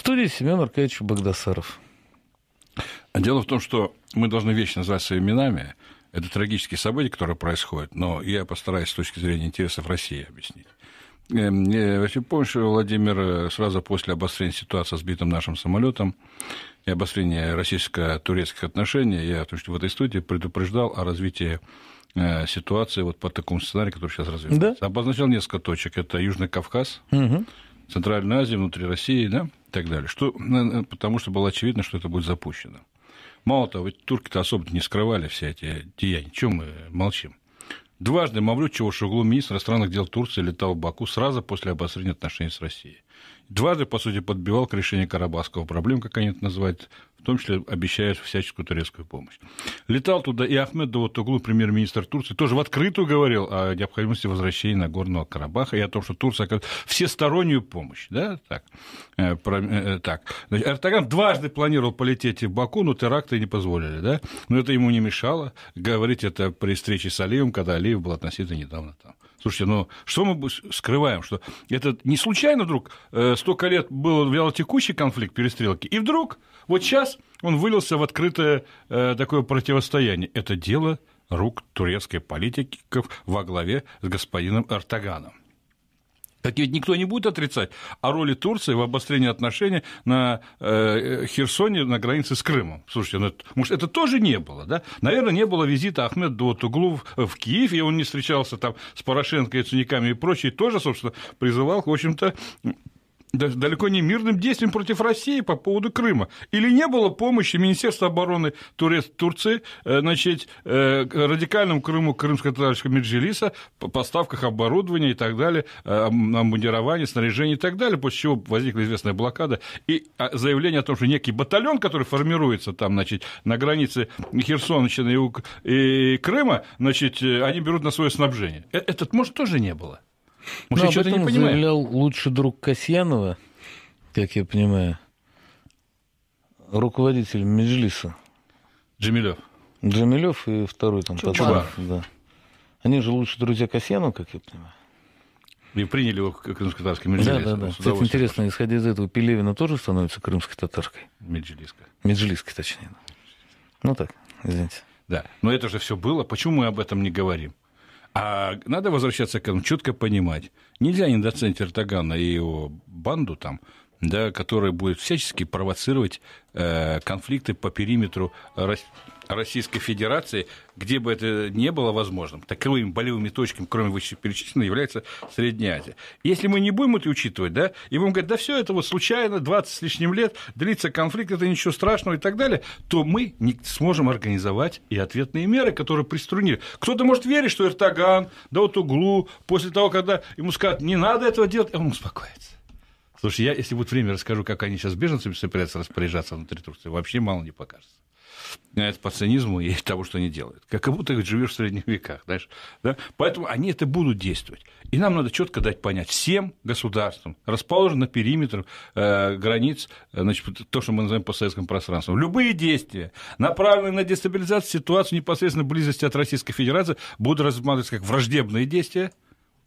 В студии Семен Аркадьевич Богдасаров. А дело в том, что мы должны вечно называть своими именами. Это трагические события, которые происходят, но я постараюсь с точки зрения интересов России объяснить. Эм, э, Если помнишь, Владимир, э, сразу после обострения ситуации с сбитым нашим самолетом и обострения российско-турецких отношений, я в этой студии предупреждал о развитии э, ситуации вот по такому сценарию, который сейчас развивается. Да? Обозначил несколько точек. Это Южный Кавказ, угу. Центральная Азия, внутри России, да? и так далее. Что, э, э, потому что было очевидно, что это будет запущено. Мало того, ведь турки-то особо не скрывали все эти деяния. Чем мы молчим? Дважды Мавлют Чавушоглу, министр иностранных дел Турции, летал в Баку сразу после обострения отношений с Россией. Дважды, по сути, подбивал к решению карабахского проблем, как они это называют, в том числе обещая всяческую турецкую помощь. Летал туда и Ахмед Давутоглу, премьер-министр Турции, тоже в открытую говорил о необходимости возвращения Нагорного Карабаха и о том, что Турция оказывает всестороннюю помощь. Да? Так. Э, про, э, э, так. Значит, Эртоган дважды планировал полететь в Баку, но теракты не позволили. Да? Но это ему не мешало говорить это при встрече с Алиевым, когда Алиев был относительно недавно там. Слушайте, ну что мы скрываем? Что это не случайно вдруг э, столько лет был вялотекущий конфликт перестрелки, и вдруг вот сейчас он вылился в открытое э, такое противостояние. Это дело рук турецкой политиков во главе с господином Артаганом. Так ведь никто не будет отрицать о роли Турции в обострении отношений на э, Херсоне на границе с Крымом. Слушайте, ну, это, может, это тоже не было, да? Наверное, не было визита Ахмед Дуатуглу в, в Киев, и он не встречался там с Порошенко, Яценниками и прочее, и тоже, собственно, призывал, в общем-то, далеко не мирным действием против России по поводу Крыма. Или не было помощи Министерства обороны Турции э, значит, э, радикальному Крыму крымско-татарского Меджилиса по поставках оборудования и так далее, э, обмундирования, снаряжения и так далее, после чего возникла известная блокада и а, заявление о том, что некий батальон, который формируется там, значит, на границе Херсонщины и Крыма, значит, они берут на свое снабжение. Этот, может, тоже не было? Может, я ну, что-то не понимаю. заявлял лучший друг Касьянова, как я понимаю, руководитель Меджлиса. Джамилев. Джамилев и второй там Чубаров. Да. Они же лучшие друзья Касьянова, как я понимаю. И приняли его как крымско-татарский меджилис. Да, да, да. Кстати, интересно, исходя из этого, Пелевина тоже становится крымской татарской? Меджилиской. Меджилиской, точнее. Ну так, извините. Да, но это же все было. Почему мы об этом не говорим? А надо возвращаться к этому, четко понимать. Нельзя недооценить Эрдогана и его банду там – да, которая будет всячески провоцировать э, конфликты по периметру Рос... Российской Федерации, где бы это не было возможным. Таковыми болевыми точками, кроме вышеперечисленного, является Средняя Азия. Если мы не будем это учитывать, да, и будем говорить, да все это вот случайно, 20 с лишним лет, длится конфликт, это ничего страшного и так далее, то мы не сможем организовать и ответные меры, которые приструнили. Кто-то может верить, что Эртоган, да вот углу, после того, когда ему скажут, не надо этого делать, а он успокоится. Слушай, я, если будет время, расскажу, как они сейчас с беженцами собираются распоряжаться внутри Турции. Вообще мало не покажется. А это по цинизму и того, что они делают. Как будто живешь в средних веках, знаешь. Да? Поэтому они это будут действовать. И нам надо четко дать понять всем государствам, расположено периметр э, границ, э, значит, то, что мы называем постсоветским пространством. Любые действия, направленные на дестабилизацию ситуации непосредственно близости от Российской Федерации, будут рассматриваться как враждебные действия –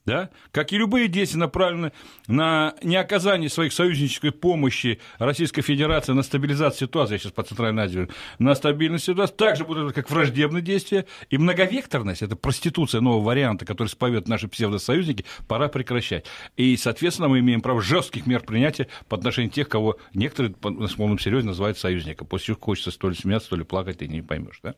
да, как и любые дети, направлены на неоказание своих союзнической помощи Российской Федерации на стабилизацию ситуации, я сейчас по Центральной Азии, на стабильность ситуации, также будут как враждебные действия, и многовекторность, это проституция нового варианта, который исповедуют наши псевдосоюзники, пора прекращать. И, соответственно, мы имеем право жестких мер принятия по отношению тех, кого некоторые на полным серьезно называют союзником. После чего хочется столь ли смеяться, столь ли плакать, ты не поймешь, да?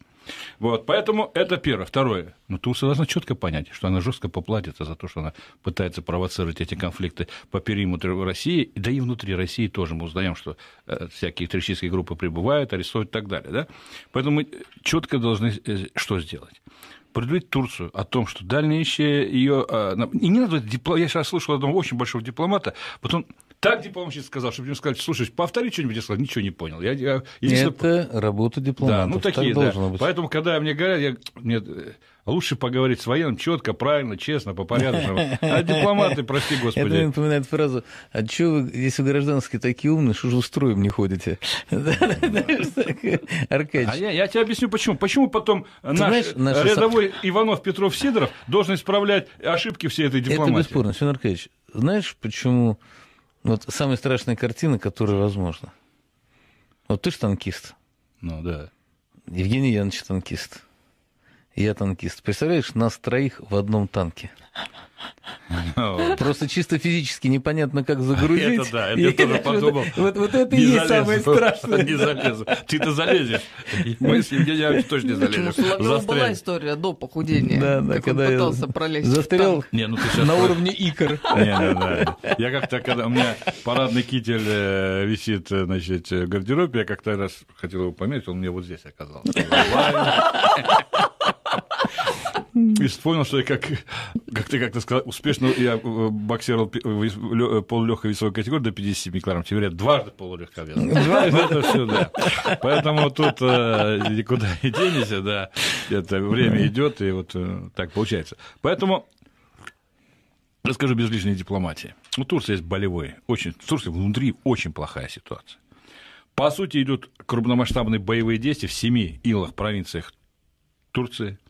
Вот, поэтому это первое. Второе. Ну, Турция должна четко понять, что она жестко поплатится за то, что она пытается провоцировать эти конфликты по периметру России, да и внутри России тоже. Мы узнаем, что э, всякие террористические группы прибывают, арестуют и так далее. Да? Поэтому мы э, четко должны э, что сделать? предупредить Турцию о том, что дальнейшее ее... И не надо... Я сейчас слышал одного очень большого дипломата, вот он так дипломщик сказал, чтобы ему сказать, слушай, повтори что-нибудь, я сказал, ничего не понял. Я, я, единственное... Это работа дипломатов. Да, ну такие, так да. Быть. Поэтому, когда мне говорят, я, мне э, лучше поговорить с военным четко, правильно, честно, по порядку. А дипломаты, прости господи. Это мне напоминает фразу, а что вы, если вы гражданские такие умные, что же вы строем не ходите? Аркадьевич. А я тебе объясню, почему. Почему потом наш рядовой Иванов Петров Сидоров должен исправлять ошибки всей этой дипломатии? Это бесспорно, Семен Аркадьевич. Знаешь, почему ну, вот самая страшная картина, которая возможна. Вот ты же танкист. Ну да. Евгений Янович танкист. Я танкист. Представляешь, нас троих в одном танке. Просто чисто физически непонятно, как загрузить. Это да, это тоже подумал. Вот, вот это и есть самое страшное. Не залезу. Ты-то залезешь. Мы с Евгением точно не залезем. У была история до похудения. Да, да, когда пытался пролезть. Застрял ну на уровне икр. Я как-то, когда у меня парадный китель э, висит, э, значит, в гардеробе, я как-то раз хотел его померить, он мне вот здесь оказался. И вспомнил, что я как, как ты как-то сказал, успешно я э, боксировал э, э, полулегкой весовой категории до 57 килограмм. Тебе говорят, дважды полулегка вес. Дважды это все, да. Поэтому тут э, никуда не денешься, да. Это время идет, и вот э, так получается. Поэтому расскажу без лишней дипломатии. У Турции есть болевой, очень, Турция внутри очень плохая ситуация. По сути, идут крупномасштабные боевые действия в семи илах, провинциях Турции –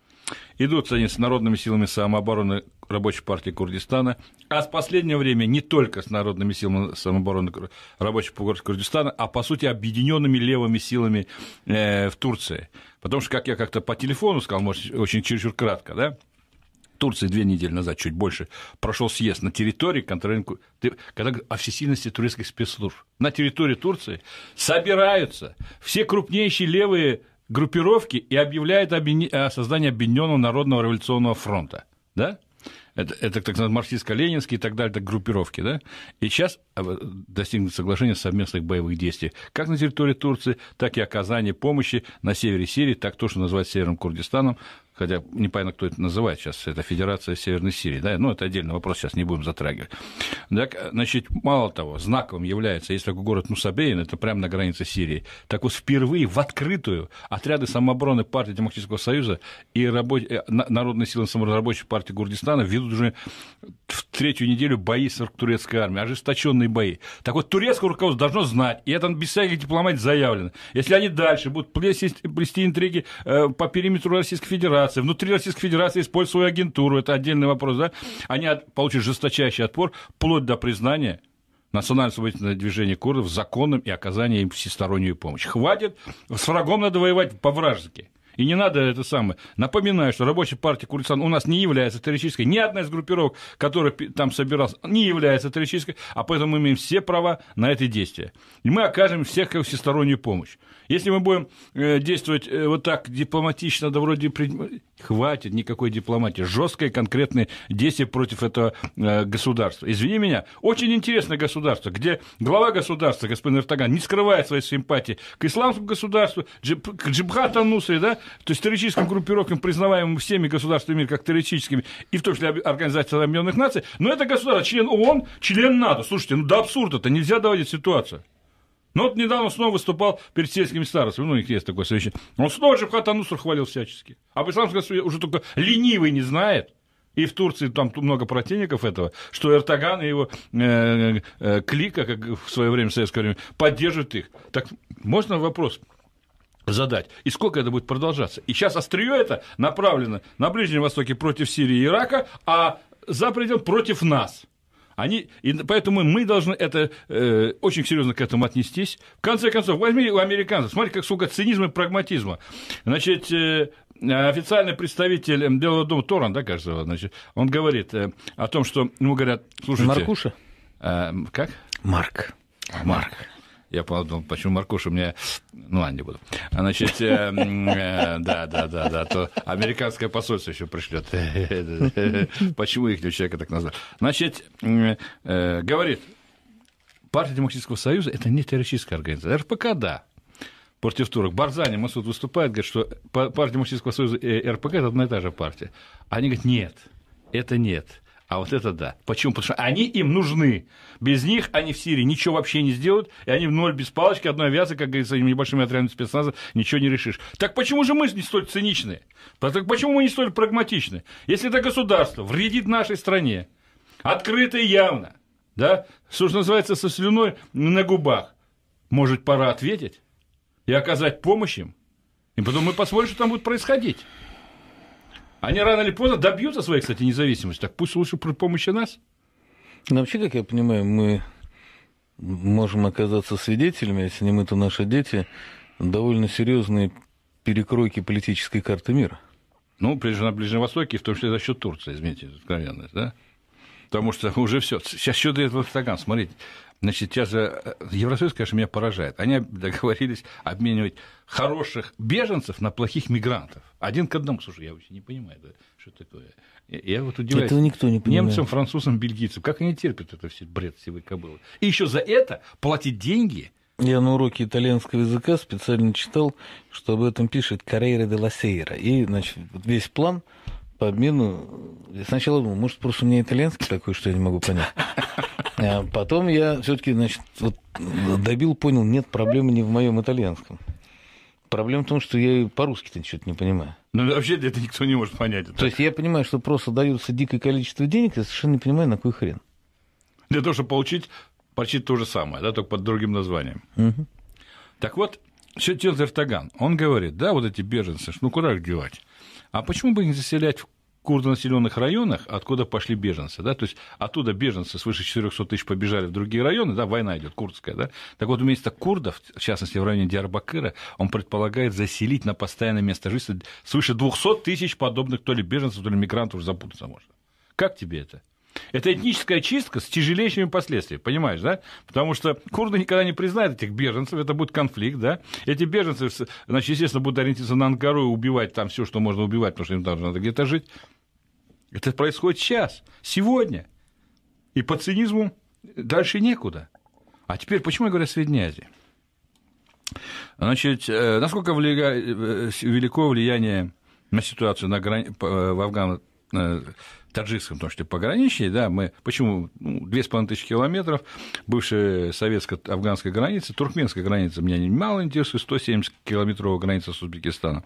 Идут они с народными силами самообороны Рабочей партии Курдистана, а с последнего времени не только с народными силами самообороны Рабочей партии Курдистана, а по сути объединенными левыми силами э, в Турции. Потому что, как я как-то по телефону сказал, может, очень чересчур кратко, да, Турции две недели назад, чуть больше, прошел съезд на территории контролируемой, когда о всесильности турецких спецслужб. На территории Турции собираются все крупнейшие левые группировки и объявляет о создании Объединенного Народного Революционного фронта. Да? Это, это так называемые марксистско-ленинские и так далее, так группировки, да? И сейчас э, достигнут соглашение совместных боевых действий как на территории Турции, так и оказание помощи на севере Сирии, так то, что называют Северным Курдистаном, хотя непонятно, кто это называет сейчас, это Федерация Северной Сирии, да, ну, это отдельный вопрос, сейчас не будем затрагивать. Так, значит, мало того, знаковым является, есть такой город Мусабеин, это прямо на границе Сирии, так вот впервые в открытую отряды самообороны партии Демократического Союза и рабоч... Э, народные силы саморабочей партии Курдистана ведут уже в третью неделю бои с турецкой армией, ожесточенные бои. Так вот, турецкое руководство должно знать, и это без всяких дипломатий заявлено, если они дальше будут плести, плести интриги э, по периметру Российской Федерации, Федерации, внутри Российской Федерации используют свою агентуру, это отдельный вопрос, да, они от, получат жесточайший отпор, вплоть до признания национально-освободительное движение курдов законным и оказание им всесторонней помощи. Хватит, с врагом надо воевать по-вражески. И не надо это самое. Напоминаю, что рабочая партия Курдистана у нас не является террористической. Ни одна из группировок, которая там собиралась, не является террористической, а поэтому мы имеем все права на это действие. И мы окажем всех как всестороннюю помощь. Если мы будем э, действовать э, вот так дипломатично, да вроде хватит никакой дипломатии, жесткое конкретное действие против этого э, государства. Извини меня, очень интересное государство, где глава государства, господин Эртоган, не скрывает своей симпатии к исламскому государству, джиб, к Джибхату Нусре, да, то есть террористическим группировкам, признаваемым всеми государствами мира как террористическими, и в том числе Организации Объединенных Наций, но это государство, член ООН, член НАТО. Слушайте, ну до абсурда-то нельзя доводить ситуацию. Ну, вот недавно снова выступал перед сельскими старостами, ну, у них есть такое совещание. Он снова же в Хатанусур хвалил всячески. А в исламском государстве уже только ленивый не знает, и в Турции там много противников этого, что Эртоган и его э, э, клика, как в свое время, в советское время, поддерживают их. Так можно вопрос? задать. И сколько это будет продолжаться? И сейчас острие это направлено на Ближнем Востоке против Сирии и Ирака, а за пределом против нас. Они, и поэтому мы должны это, э, очень серьезно к этому отнестись. В конце концов, возьми у американцев, смотри, как сколько цинизма и прагматизма. Значит, э, официальный представитель Белого дома Торан, да, кажется, значит, он говорит э, о том, что ему говорят, слушайте... Маркуша? Э, как? Марк. Марк. Я подумал, почему Маркуша у меня... Ну, ладно, не буду. Значит, э, э, да, да, да, да, то американское посольство еще пришлет. Почему их человека так назвали? Значит, э, говорит, партия Демократического Союза – это не террористическая организация, РПК – да, против турок. Барзани Масуд выступает, говорит, что партия Демократического Союза и РПК – это одна и та же партия. Они говорят, нет, это нет – а вот это да. Почему? Потому что они им нужны. Без них они в Сирии ничего вообще не сделают, и они в ноль без палочки, одной авиации, как говорится, с небольшими отрядами спецназа ничего не решишь. Так почему же мы не столь циничны? Так почему мы не столь прагматичны? Если это государство вредит нашей стране, открыто и явно, да, что же называется, со слюной на губах, может, пора ответить и оказать помощь им? И потом мы посмотрим, что там будет происходить. Они рано или поздно добьются своей, кстати, независимости. Так пусть лучше при помощи нас. Но вообще, как я понимаю, мы можем оказаться свидетелями, если не мы, то наши дети, довольно серьезные перекройки политической карты мира. Ну, прежде на Ближнем Востоке, в том числе за счет Турции, извините, откровенность, да? Потому что уже все. Сейчас еще дает в стакан. Смотрите, Значит, сейчас э, Евросоюз, конечно, меня поражает. Они договорились обменивать хороших беженцев на плохих мигрантов. Один к одному. Слушай, я вообще не понимаю, да, что такое. Я, я вот удивляюсь. Этого никто не понимает. Немцам, французам, бельгийцам. Как они терпят это все бред сивой кобылы? И еще за это платить деньги – я на уроке итальянского языка специально читал, что об этом пишет Карейра де ла Сейра. И, значит, весь план по обмену... Я сначала думал, может, просто у меня итальянский такой, что я не могу понять. А потом я все-таки, значит, вот добил, понял, нет проблемы не в моем итальянском. Проблема в том, что я по-русски-то что не понимаю. Ну, вообще это никто не может понять. Это. То есть я понимаю, что просто дается дикое количество денег, я совершенно не понимаю, на какой хрен. Для того, чтобы получить почти то же самое, да, только под другим названием. Угу. Так вот, все делает Эртоган. Он говорит, да, вот эти беженцы, ну куда их девать? А почему бы не заселять в курдонаселенных районах, откуда пошли беженцы, да, то есть оттуда беженцы свыше 400 тысяч побежали в другие районы, да, война идет курдская, да, так вот вместо курдов, в частности в районе Диарбакыра, он предполагает заселить на постоянное место жительства свыше 200 тысяч подобных то ли беженцев, то ли мигрантов, уже запутаться можно. Как тебе это? Это этническая чистка с тяжелейшими последствиями, понимаешь, да? Потому что курды никогда не признают этих беженцев, это будет конфликт, да? Эти беженцы, значит, естественно, будут ориентироваться на Ангару и убивать там все, что можно убивать, потому что им там надо где-то жить. Это происходит сейчас, сегодня. И по цинизму дальше некуда. А теперь почему я говорю о Средней Азии? Значит, э, насколько влия... Э, велико влияние на ситуацию на грани... Э, в Афганистане? таджикском, потому что пограничье, да, мы, почему, ну, 2,5 тысячи километров, бывшая советско-афганская граница, туркменская граница меня мало интересует, 170-километровая граница с Узбекистаном,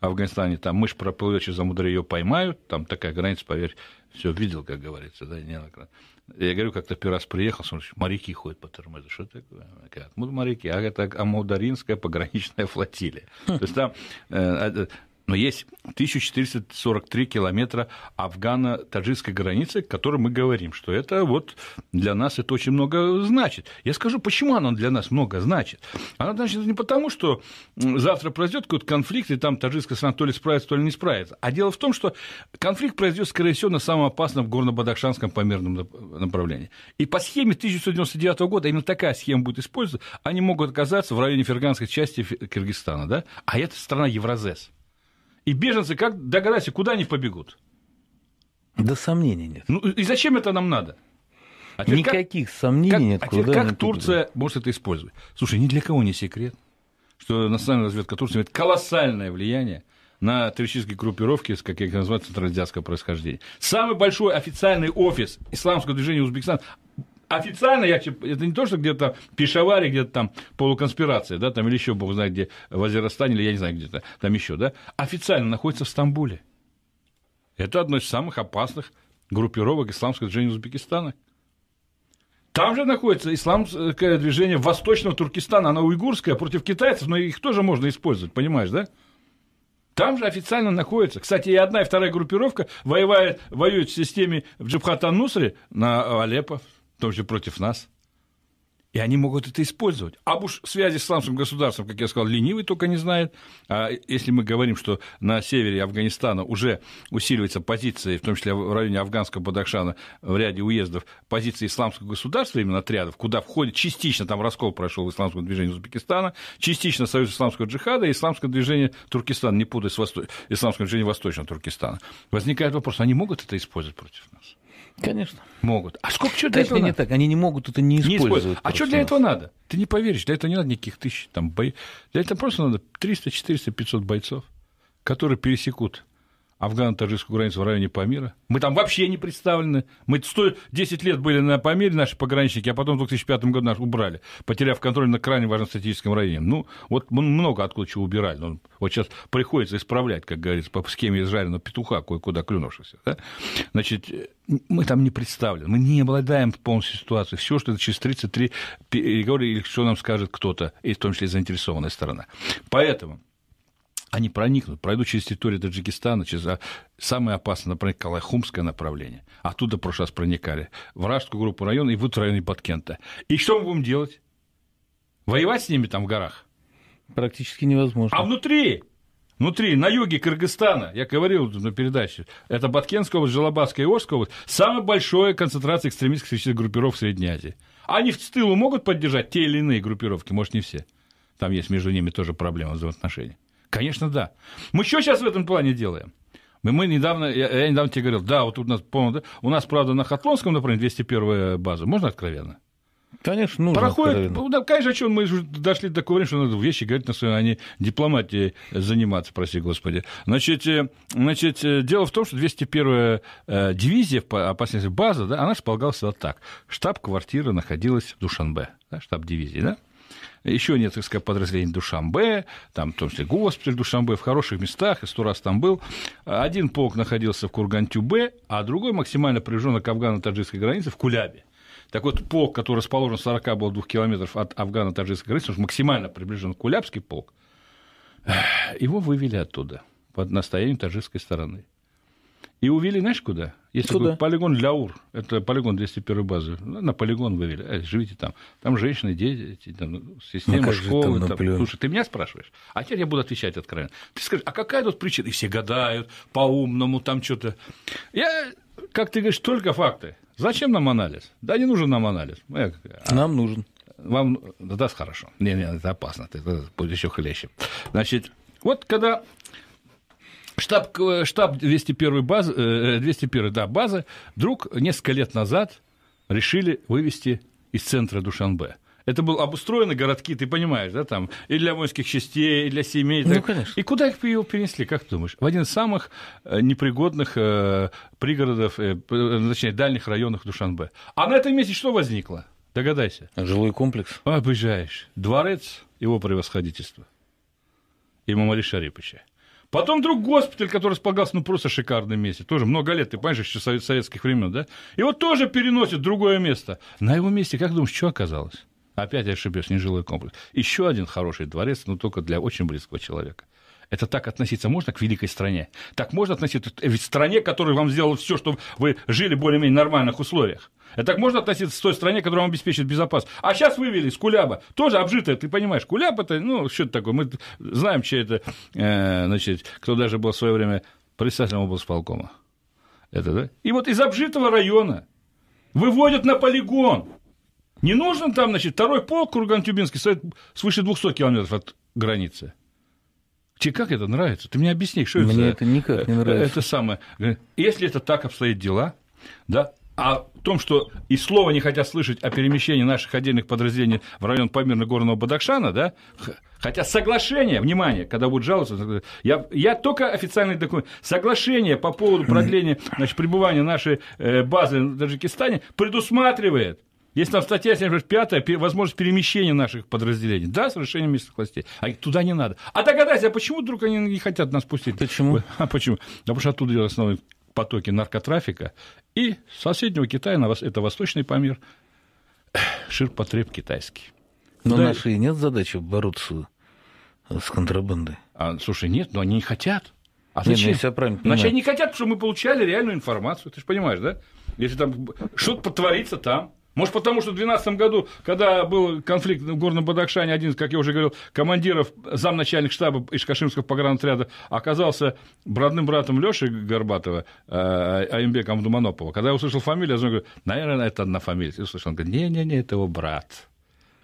в Афганистане, там мышь проплывет через Амударь, ее поймают, там такая граница, поверь, все видел, как говорится, да, неоднократно. Я говорю, как-то первый раз приехал, смотрю, моряки ходят по Тормезу. Что такое? говорят, Ну, моряки. А это Амударинская а пограничная флотилия. То есть там э, э, но есть 1443 километра афгано-таджикской границы, о которой мы говорим, что это вот для нас это очень много значит. Я скажу, почему она для нас много значит. Она значит не потому, что завтра произойдет какой-то конфликт, и там таджикская страна то ли справится, то ли не справится. А дело в том, что конфликт произойдет, скорее всего, на самом опасном горно-бадахшанском померном направлении. И по схеме 1999 года именно такая схема будет использоваться. Они могут оказаться в районе ферганской части Киргизстана, да? А это страна Евразес. И беженцы, как догадайся, куда они побегут? Да сомнений нет. Ну и зачем это нам надо? А Никаких как, сомнений нет. А теперь, как Турция туда? может это использовать? Слушай, ни для кого не секрет, что национальная разведка Турции имеет колоссальное влияние на террористические группировки, как их называют, центральноазиатского происхождения. Самый большой официальный офис исламского движения Узбекистана официально, я, типа, это не то, что где-то пешаваре, где-то там полуконспирация, да, там или еще, бог знает где, в Азерстане, или я не знаю где-то, там еще, да, официально находится в Стамбуле. Это одно из самых опасных группировок исламского движения Узбекистана. Там же находится исламское движение Восточного Туркестана, оно уйгурское, против китайцев, но их тоже можно использовать, понимаешь, да? Там же официально находится. Кстати, и одна, и вторая группировка воевает, воюет в системе в Джабхат нусре на Алеппо, тоже против нас. И они могут это использовать. А уж связи с исламским государством, как я сказал, ленивый только не знает. А если мы говорим, что на севере Афганистана уже усиливается позиции, в том числе в районе афганского Бадахшана, в ряде уездов, позиции исламского государства, именно отрядов, куда входит частично, там раскол прошел исламского движения Узбекистана, частично Союз исламского джихада и исламское движение Туркестана, не путай с восто... исламским движением Восточного Туркестана. Возникает вопрос, они могут это использовать против нас? Конечно. Могут. А сколько чего для этого не надо? так, они не могут это не использовать. Не использовать. А что для этого надо? Ты не поверишь, для этого не надо никаких тысяч там бо... Для этого просто надо 300, 400, 500 бойцов, которые пересекут афгано-таджикскую границу в районе Памира. Мы там вообще не представлены. Мы 110 лет были на Памире, наши пограничники, а потом в 2005 году нас убрали, потеряв контроль на крайне важном стратегическом районе. Ну, вот много откуда чего убирали. Ну, вот сейчас приходится исправлять, как говорится, по схеме изжаренного петуха, кое-куда клюнувшегося. Да? Значит, мы там не представлены, мы не обладаем полной ситуацией. Все, что это через 33 переговора или что нам скажет кто-то, и в том числе заинтересованная сторона. Поэтому они проникнут, пройдут через территорию Таджикистана, через а, самое опасное, направление Калайхумское направление. Оттуда в прошлый раз проникали. в Вражескую группу района и будут в районе Баткента. И что мы будем делать? Воевать с ними там в горах? Практически невозможно. А внутри? Внутри, на юге Кыргызстана, я говорил на передаче, это Баткенская область, Жалабадская и Орская область, самая большая концентрация экстремистских группировок в Средней Азии. Они в тылу могут поддержать те или иные группировки, может, не все. Там есть между ними тоже проблема взаимоотношений. Конечно, да. Мы что сейчас в этом плане делаем? Мы, мы недавно, я, я недавно тебе говорил, да, вот у нас, помню, у нас, правда, на Хатлонском, например, 201 я база. Можно откровенно? Конечно, нужно. Проходит, ну, да, конечно, о чем мы уже дошли до такого времени, что надо вещи говорить на своем, а не дипломатией заниматься, прости господи. Значит, э, значит, э, дело в том, что 201-я э, дивизия, а последняя база, да, она располагалась вот так. Штаб-квартира находилась в Душанбе, да, штаб дивизии, да? еще несколько подразделений Душамбе, там, в том числе госпиталь Душамбе, в хороших местах, и сто раз там был. Один полк находился в Кургантюбе, а другой максимально приближен к афгано-таджикской границе в Кулябе. Так вот, полк, который расположен в 40 было двух километров от афгано-таджикской границы, максимально приближен к Кулябский полк, его вывели оттуда под настоянием таджикской стороны. И увели, знаешь, куда? Если Куда? такой полигон Ляур, это полигон 201 базы. Ну, на полигон вывели, а, живите там. Там женщины, дети, там, система ну, ну школы. Там, ну, там, слушай, ты меня спрашиваешь? А теперь я буду отвечать откровенно. Ты скажешь, а какая тут причина? И все гадают по-умному, там что-то. Я, как ты говоришь, только факты. Зачем нам анализ? Да не нужен нам анализ. Я, а... Нам нужен. Вам да, да, хорошо. Не, не, это опасно, ты это будет еще хлеще. Значит, вот когда Штаб, э, штаб 201 базы, 201 э, э, да, базы вдруг несколько лет назад решили вывести из центра Душанбе. Это было обустроены городки, ты понимаешь, да, там, и для воинских частей, и для семей. Ну, так. конечно. И куда их перенесли, как ты думаешь? В один из самых непригодных э, пригородов, э, точнее, дальних районов Душанбе. А на этом месте что возникло? Догадайся. Жилой комплекс. Обижаешь. Дворец его превосходительства. и Али Шарипыча. Потом вдруг госпиталь, который располагался, ну, просто шикарном месте. Тоже много лет, ты понимаешь, еще советских времен, да? Его тоже переносят в другое место. На его месте, как думаешь, что оказалось? Опять я ошибаюсь, нежилой комплекс. Еще один хороший дворец, но только для очень близкого человека. Это так относиться можно к великой стране? Так можно относиться к стране, которая вам сделала все, чтобы вы жили более-менее нормальных условиях? Это так можно относиться к той стране, которая вам обеспечит безопасность. А сейчас вывели с Куляба, тоже обжитая, ты понимаешь, Куляб это, ну, что это такое, мы знаем, чей это, э, значит, кто даже был в свое время председателем облсполкома. Это, да? И вот из обжитого района выводят на полигон. Не нужен там, значит, второй полк Курган-Тюбинский стоит свыше 200 километров от границы. Тебе как это нравится? Ты мне объясни, что Мне это? Мне это никак не э, нравится. Это самое. Если это так обстоят дела, да, о том, что и слова не хотят слышать о перемещении наших отдельных подразделений в район Памирно-Горного Бадахшана, да, хотя соглашение, внимание, когда будут жаловаться, я, я только официальный документ, соглашение по поводу продления значит, пребывания нашей э, базы в Таджикистане предусматривает есть там статья 75 возможность перемещения наших подразделений, да, с решением местных властей. А туда не надо. А догадайся, а почему вдруг они не хотят нас пустить? Почему? А почему? Да потому что оттуда идет основной потоки наркотрафика, и соседнего Китая, это Восточный Памир, ширпотреб китайский. Но да. нашей нет задачи бороться с контрабандой. А, слушай, нет, но они не хотят. А ну, зачем? Нет, ну, правильно Значит, они не хотят, чтобы мы получали реальную информацию. Ты же понимаешь, да? Если там что-то потворится там, может, потому что в 2012 году, когда был конфликт в Горном Бадакшане, один, как я уже говорил, командиров замначальник штаба из Кашимского погранотряда оказался родным братом Лёши Горбатова, э, Аимбека Амдуманопова. Когда я услышал фамилию, я говорю, наверное, это одна фамилия. Я услышал, он говорит, не-не-не, это его брат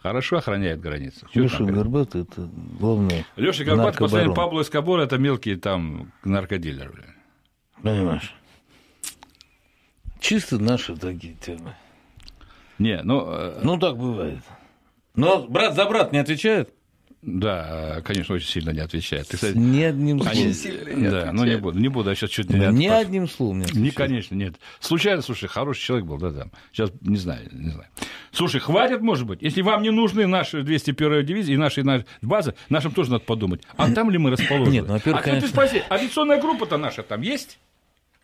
хорошо охраняет границы. Леша Горбат – это главное. Леша Горбат, по сравнению Пабло Эскобора, это мелкие там наркодилеры. Понимаешь. Чисто наши такие темы. Не, ну... Э, ну, так бывает. Но брат за брат не отвечает? Да, э, конечно, очень сильно не отвечает. Ты, кстати, ни одним словом. Они... Сильно не да, ну не буду, не буду, я сейчас чуть не Ни одним словом не отвечает. Не, конечно, нет. Случайно, слушай, хороший человек был, да, там. Сейчас не знаю, не знаю. Слушай, хватит, может быть. Если вам не нужны наши 201 дивизии и наши, наши базы, нашим тоже надо подумать. А там ли мы расположены? Нет, ну, во-первых, а конечно... ты спроси, авиационная группа-то наша там есть?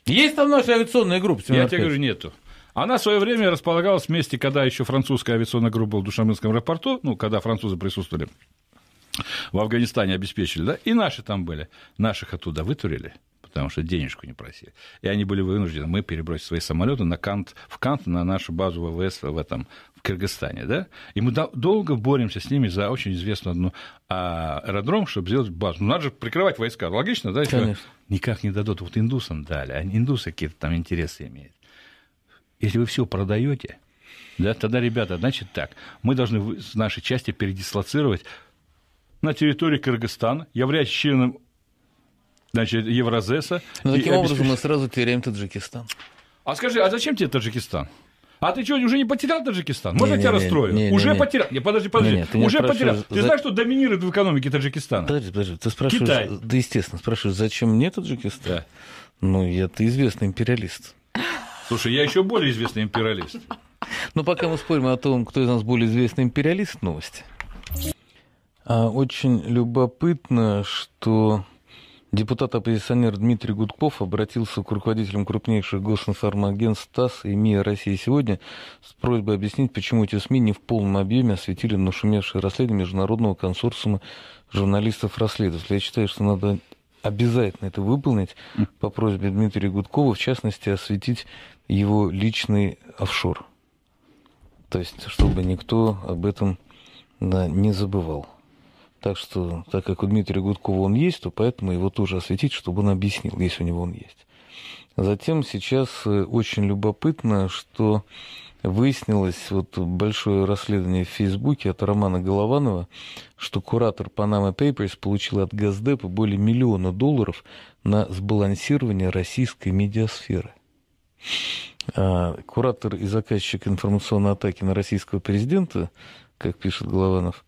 Есть там наша авиационная группа? Я тебе говорю, нету. Она в свое время располагалась вместе, когда еще французская авиационная группа была в Душаминском аэропорту, ну, когда французы присутствовали в Афганистане обеспечили, да, и наши там были. Наших оттуда вытурили, потому что денежку не просили. И они были вынуждены, мы перебросить свои самолеты на Кант, в Кант, на нашу базу ВВС в этом, в Кыргызстане, да. И мы долго боремся с ними за очень известную одну а, аэродром, чтобы сделать базу. Ну, надо же прикрывать войска, логично, да? Конечно. Никак не дадут. Вот индусам дали, а индусы какие-то там интересы имеют. Если вы все продаете, да, тогда, ребята, значит так, мы должны с нашей части передислоцировать на территории Кыргызстана, являясь членом значит, Евразеса. Но ну, таким обеспечить... образом мы сразу теряем Таджикистан. А скажи, а зачем тебе Таджикистан? А ты что, уже не потерял Таджикистан? Можно не, я тебя не, расстрою? Не, уже не, потерял. Не, подожди, подожди. Не, не, ты уже спрашиваешь... потерял. Ты знаешь, что доминирует в экономике Таджикистана? Подожди, подожди. Ты спрашиваешь... Китай. Да, естественно. Спрашиваешь, зачем мне Таджикистан? Да. Ну, я-то известный империалист. Слушай, я еще более известный империалист. Ну, пока мы спорим о том, кто из нас более известный империалист, новость. А, очень любопытно, что депутат оппозиционер Дмитрий Гудков обратился к руководителям крупнейших госинформагентств ТАСС и МИА России сегодня с просьбой объяснить, почему эти СМИ не в полном объеме осветили нашумевшие расследования Международного консорциума журналистов-расследователей. Я считаю, что надо обязательно это выполнить по просьбе Дмитрия Гудкова, в частности, осветить его личный офшор. То есть, чтобы никто об этом не забывал. Так что, так как у Дмитрия Гудкова он есть, то поэтому его тоже осветить, чтобы он объяснил, если у него он есть. Затем сейчас э, очень любопытно, что выяснилось вот большое расследование в Фейсбуке от Романа Голованова, что куратор Panama Papers получил от Газдепа более миллиона долларов на сбалансирование российской медиасферы. А, куратор и заказчик информационной атаки на российского президента, как пишет Голованов,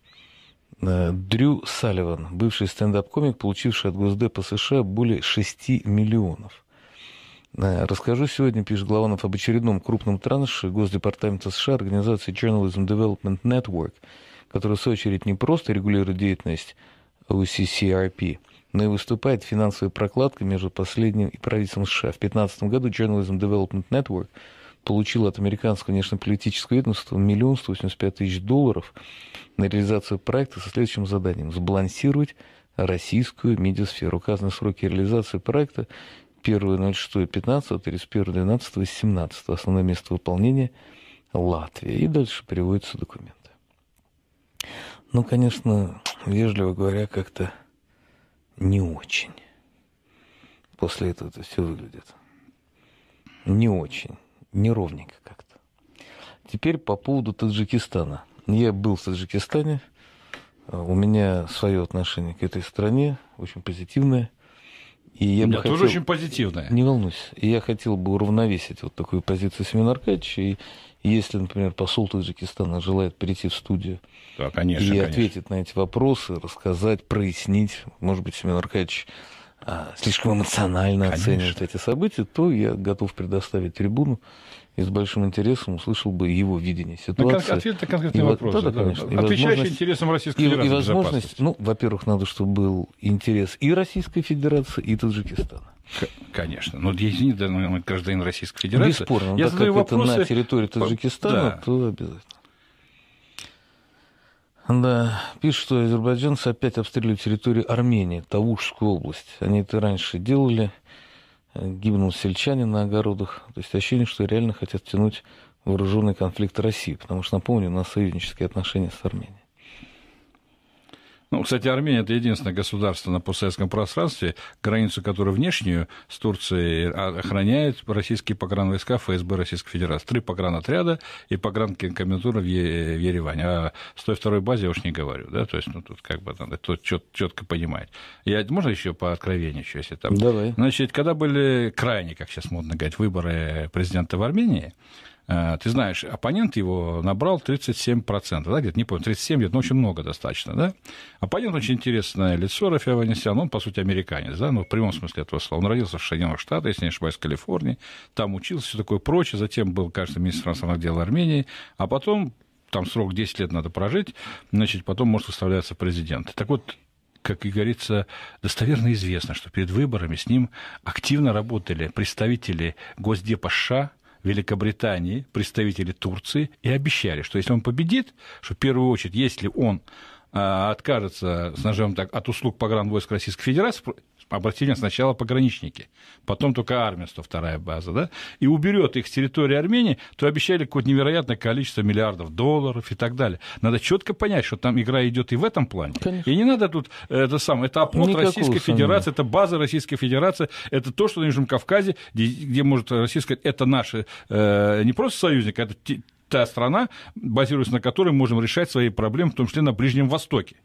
а, Дрю Салливан, бывший стендап-комик, получивший от Госдепа США более 6 миллионов. Э, расскажу сегодня, пишет Голованов, об очередном крупном транше Госдепартамента США организации Journalism Development Network, которая, в свою очередь, не просто регулирует деятельность УССРП, но и выступает финансовой прокладкой между последним и правительством США. В 2015 году Journalism Development Network получил от американского внешнеполитического ведомства миллион сто восемьдесят пять тысяч долларов на реализацию проекта со следующим заданием – сбалансировать российскую медиасферу. Указаны сроки реализации проекта 31.06.15, 31.12.17. Основное место выполнения – Латвия. И дальше приводятся документы. Ну, конечно, вежливо говоря, как-то не очень. После этого это все выглядит. Не очень. Неровненько как-то. Теперь по поводу Таджикистана. Я был в Таджикистане. У меня свое отношение к этой стране, очень позитивное. И я У тоже хотел... очень позитивная. Не волнуйся. я хотел бы уравновесить вот такую позицию Семена Аркадьевича. И если, например, посол Таджикистана желает прийти в студию да, конечно, и конечно. ответить на эти вопросы, рассказать, прояснить, может быть, Семен Аркадьевич а, слишком эмоционально конечно. оценивает эти события, то я готов предоставить трибуну и с большим интересом услышал бы его видение ну, ситуации. На ответ на конкретный и, вопрос. Да, да, да, конечно. Да. Отвечающий интересам Российской и, Федерации. И возможность, ну, во-первых, надо, чтобы был интерес и Российской Федерации, и Таджикистана. Конечно. Ну, но если не гражданин Российской Федерации... Бесспорно. Я так задаю как вопросы... это на территории Таджикистана, да. то обязательно. Да, пишут, что азербайджанцы опять обстреливают территорию Армении, Тавушскую область. Они это раньше делали гибнул сельчане на огородах. То есть ощущение, что реально хотят тянуть вооруженный конфликт России, потому что, напомню, у нас союзнические отношения с Арменией. Ну, кстати, Армения – это единственное государство на постсоветском пространстве, границу которой внешнюю с Турцией а, охраняет российские погранвойска ФСБ Российской Федерации. Три погранотряда и погранкомендатура в, е- в Ереване. А с той второй базе я уж не говорю, да, то есть, ну, тут как бы надо тут четко понимать. Я, можно еще по откровению, откровенничаю, если там? Давай. Значит, когда были крайние, как сейчас модно говорить, выборы президента в Армении, Э, ты знаешь, оппонент его набрал 37%, да, где-то, не помню, 37 где-то, но очень много достаточно, да. Оппонент очень интересное лицо Рафи Аванесян, он, по сути, американец, да, ну, в прямом смысле этого слова. Он родился в Соединенных Штатах, если не ошибаюсь, в Калифорнии, там учился, все такое прочее, затем был, кажется, министром иностранных дел Армении, а потом там срок 10 лет надо прожить, значит, потом может выставляться президент. Так вот, как и говорится, достоверно известно, что перед выборами с ним активно работали представители Госдепа США, Великобритании, представители Турции, и обещали, что если он победит, что в первую очередь, если он а, откажется, с ножом так, от услуг погранвойск Российской Федерации, обратите внимание, сначала пограничники, потом только армия 102 база, да, и уберет их с территории Армении, то обещали какое-то невероятное количество миллиардов долларов и так далее. Надо четко понять, что там игра идет и в этом плане. Конечно. И не надо тут э, это самое, это оплот Никакого Российской сомнения. Федерации, это база Российской Федерации, это то, что на Южном Кавказе, где, где может э, Российская сказать, это наши э, не просто союзник а это та страна, базируясь на которой мы можем решать свои проблемы, в том числе на Ближнем Востоке.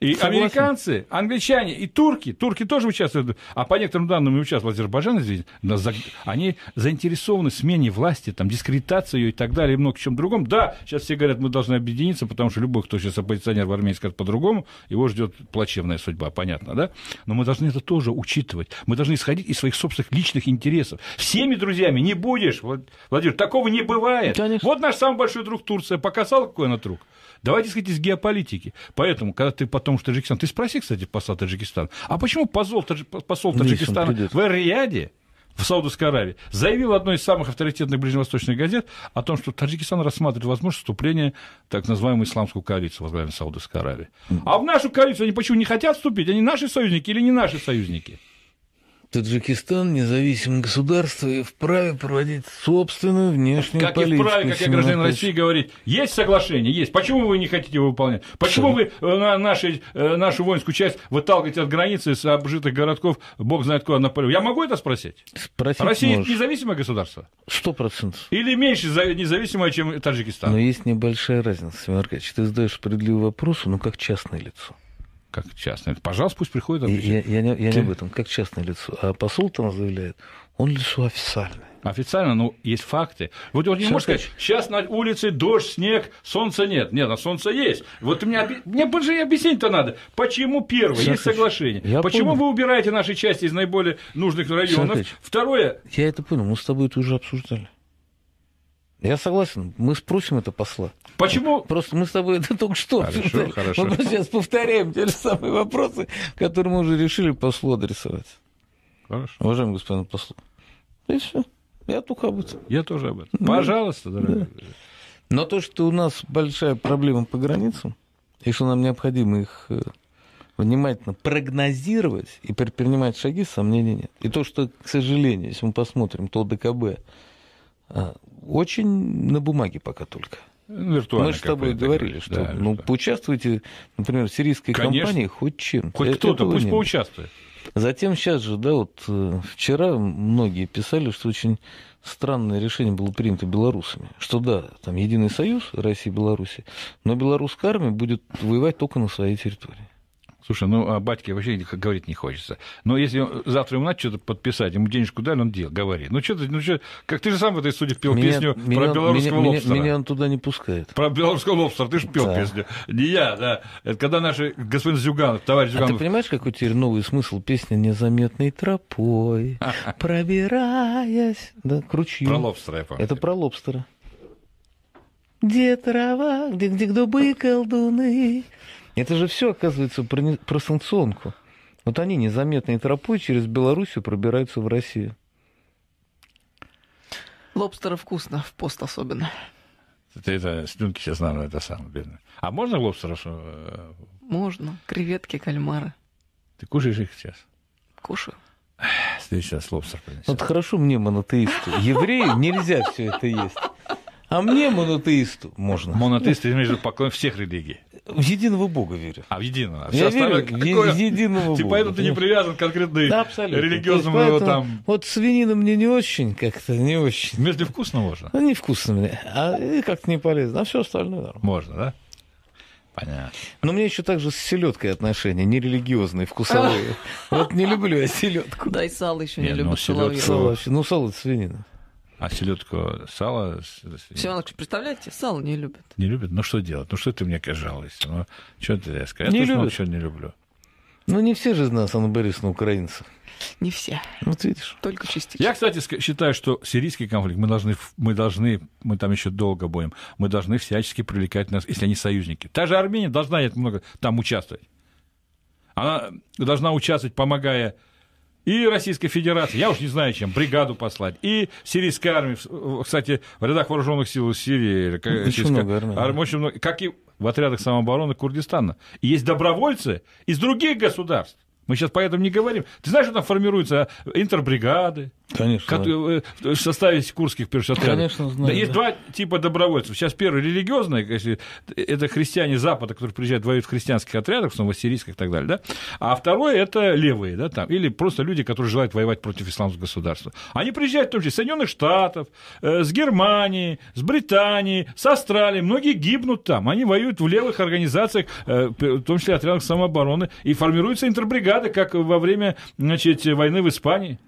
И Согласен. американцы, англичане и турки, турки тоже участвуют, а по некоторым данным и участвовал Азербайджан, здесь, они заинтересованы в смене власти, там, дискредитации ее и так далее, и много чем другом. Да, сейчас все говорят, мы должны объединиться, потому что любой, кто сейчас оппозиционер в Армении скажет по-другому, его ждет плачевная судьба, понятно, да? Но мы должны это тоже учитывать. Мы должны исходить из своих собственных личных интересов. Всеми друзьями не будешь, Владимир, такого не бывает. Конечно. Вот наш самый большой друг Турция. Показал, какой она друг? Давайте, сказать, из геополитики. Поэтому, когда ты потом в Таджикистан, ты спроси, кстати, посла Таджикистана, а почему посол, посол ну, Таджикистана в Эр-Рияде в Саудовской Аравии, заявил одной из самых авторитетных ближневосточных газет о том, что Таджикистан рассматривает возможность вступления в так называемую исламскую коалицию, возглавленную Саудовской Аравии. А в нашу коалицию они почему не хотят вступить? Они наши союзники или не наши союзники? Таджикистан, независимое государство, и вправе проводить собственную внешнюю как политику. Как и вправе, как я гражданин России, говорить, есть соглашение, есть. Почему вы не хотите его выполнять? Почему Что? вы э, на наши, э, нашу воинскую часть выталкиваете от границы с обжитых городков, бог знает куда, на Я могу это спросить? Спросить Россия можешь. независимое государство? Сто процентов. Или меньше независимое, чем Таджикистан? Но есть небольшая разница, Семен Аркадьевич. Ты задаешь справедливый вопрос, но как частное лицо. Как частное. Пожалуйста, пусть приходит. Я, я, не, я не об этом. Как частное лицо. А посол там заявляет, он лицо официальное. Официально, но есть факты. Вот он не может сказать, сейчас на улице дождь, снег, солнца нет. Нет, на солнце есть. Вот мне, мне больше объяснить-то надо. Почему первое, Шахович, есть соглашение. Я Почему понял. вы убираете наши части из наиболее нужных районов? Шахович, Второе. Я это понял, мы с тобой это уже обсуждали. Я согласен. Мы спросим это посла. Почему? Просто мы с тобой это только что хорошо, Хорошо. Мы сейчас повторяем те же самые вопросы, которые мы уже решили послу адресовать. Хорошо. Уважаемый господин посол. И все. Я только об этом. Я тоже об этом. Пожалуйста, дорогой. Да. Но то, что у нас большая проблема по границам, и что нам необходимо их э, внимательно прогнозировать и предпринимать шаги, сомнений нет. И то, что, к сожалению, если мы посмотрим, то ДКБ а, очень на бумаге пока только. Ну, виртуально, Мы же с тобой говорили, что да, ну, да. поучаствуйте, например, в сирийской Конечно. компании хоть чем Хоть э, кто-то, пусть нет. поучаствует. Затем сейчас же, да, вот э, вчера многие писали, что очень странное решение было принято белорусами, что да, там единый союз России и Беларуси, но белорусская армия будет воевать только на своей территории. Слушай, ну о батьке вообще говорить не хочется. Но если завтра ему надо что-то подписать, ему денежку дали, он дел, Говорит. Ну что ты, ну что, как ты же сам в этой суде пел меня, песню меня, про белорусского меня, лобстера. Меня, меня он туда не пускает. Про белорусского лобстера, ты же пел да. песню. Не я, да. Это когда наш господин Зюганов, товарищ Зюганов... А ты понимаешь, какой теперь новый смысл песни «Незаметной тропой, пробираясь да, к ручью». Про лобстера, я помню. Это про лобстера. Где трава, где, где дубы бы колдуны, это же все, оказывается, про, не... про санкционку. Вот они незаметной тропой через Белоруссию пробираются в Россию. Лобстера вкусно, в пост особенно. Это, это слюнки сейчас, наверное, это самое бедное. А можно лобстера? Э, можно. Креветки, кальмары. Ты кушаешь их сейчас? Кушаю. Следующий сейчас лобстер принесешь. Вот хорошо мне монотеисту. евреи нельзя все это есть. А мне, монотеисту, можно. Монотеисты между имеешь поклон всех религий? В единого Бога верю. А в единого. все я верю какое... в единого типа Бога. Типа Поэтому ты не привязан к конкретной да, абсолютно. религиозному есть, поэтому, там... Вот свинина мне не очень как-то, не очень. Между вкусно можно? Ну, не вкусно мне, а как-то не полезно. А все остальное нормально. Можно, да? Понятно. Но у меня еще также с селедкой отношения, не религиозные, вкусовые. Вот не люблю я селедку. Да, и сало еще не люблю. Ну, сало, ну, сало свинина. А селедку, сало... Семен Ильич, представляете, сало не любят. Не любят? Ну, что делать? Ну, что ты мне жалуешься? Ну, что ты я скажу? Я не тоже ничего не люблю. Ну, не все же знают, нас, Анна Борисовна, украинцев. Не все. Ну, вот видишь. Только частично. Я, кстати, считаю, что сирийский конфликт мы должны, мы должны, мы там еще долго будем, мы должны всячески привлекать нас, если они союзники. Та же Армения должна много там участвовать. Она должна участвовать, помогая и Российской Федерации, я уж не знаю, чем, бригаду послать, и сирийской армии, кстати, в рядах вооруженных сил Сирии, э, очень много, армии, очень много, как и в отрядах самообороны Курдистана. И есть добровольцы из других государств. Мы сейчас поэтому не говорим. Ты знаешь, что там формируются интербригады, Конечно. Которые, да. В э, э, составе курских першотрядов. Конечно, знаю. Да, да. Есть два типа добровольцев. Сейчас первый религиозный, если это христиане Запада, которые приезжают воюют в христианских отрядах, в основном в ассирийских и так далее, да? А второй – это левые, да, там, или просто люди, которые желают воевать против исламского государства. Они приезжают в том числе из Соединенных Штатов, э, с Германии, с Британии, с Австралии. Многие гибнут там. Они воюют в левых организациях, э, в том числе отрядах самообороны, и формируются интербригады, как во время значит, войны в Испании.